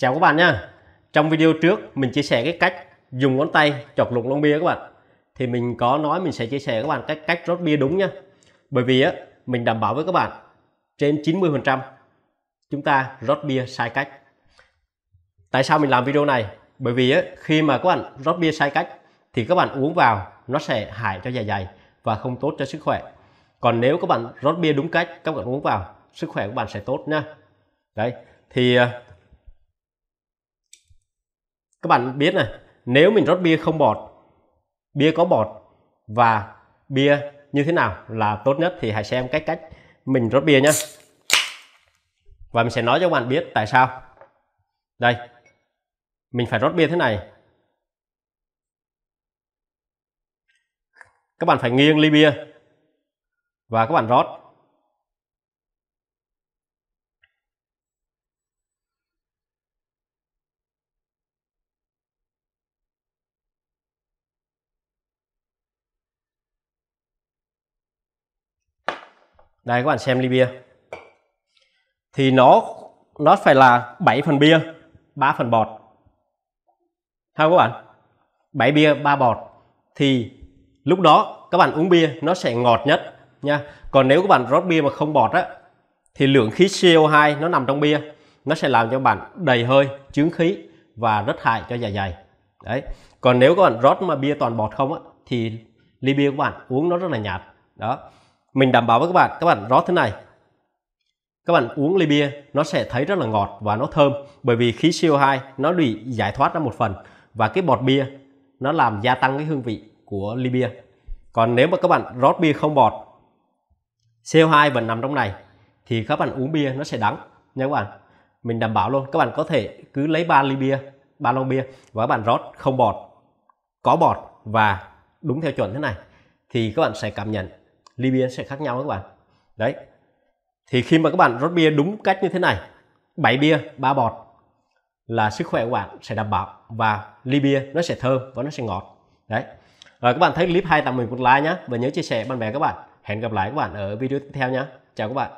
Chào các bạn nha Trong video trước mình chia sẻ cái cách dùng ngón tay chọc lục lon bia các bạn Thì mình có nói mình sẽ chia sẻ các bạn cách cách rót bia đúng nha Bởi vì á mình đảm bảo với các bạn trên 90% chúng ta rót bia sai cách Tại sao mình làm video này? Bởi vì á, khi mà các bạn rót bia sai cách thì các bạn uống vào nó sẽ hại cho dạ dày và không tốt cho sức khỏe còn nếu các bạn rót bia đúng cách các bạn uống vào sức khỏe của bạn sẽ tốt nha đấy thì à, các bạn biết này nếu mình rót bia không bọt bia có bọt và bia như thế nào là tốt nhất thì hãy xem cách cách mình rót bia nhé và mình sẽ nói cho các bạn biết tại sao đây mình phải rót bia thế này các bạn phải nghiêng ly bia và các bạn rót đây các bạn xem ly bia thì nó nó phải là 7 phần bia 3 phần bọt theo các bạn 7 bia 3 bọt thì lúc đó các bạn uống bia nó sẽ ngọt nhất nha còn nếu các bạn rót bia mà không bọt á thì lượng khí CO2 nó nằm trong bia nó sẽ làm cho bạn đầy hơi chướng khí và rất hại cho dạ dày đấy còn nếu các bạn rót mà bia toàn bọt không á thì ly bia của bạn uống nó rất là nhạt đó mình đảm bảo với các bạn các bạn rót thế này các bạn uống ly bia nó sẽ thấy rất là ngọt và nó thơm bởi vì khí CO2 nó bị giải thoát ra một phần và cái bọt bia nó làm gia tăng cái hương vị của ly bia còn nếu mà các bạn rót bia không bọt CO2 vẫn nằm trong này thì các bạn uống bia nó sẽ đắng nha các bạn mình đảm bảo luôn các bạn có thể cứ lấy ba ly bia ba lon bia và các bạn rót không bọt có bọt và đúng theo chuẩn thế này thì các bạn sẽ cảm nhận ly bia sẽ khác nhau các bạn đấy thì khi mà các bạn rót bia đúng cách như thế này 7 bia 3 bọt là sức khỏe của bạn sẽ đảm bảo và ly bia nó sẽ thơm và nó sẽ ngọt đấy rồi các bạn thấy clip hay tặng mình một like nhé và nhớ chia sẻ bạn bè các bạn hẹn gặp lại các bạn ở video tiếp theo nhé chào các bạn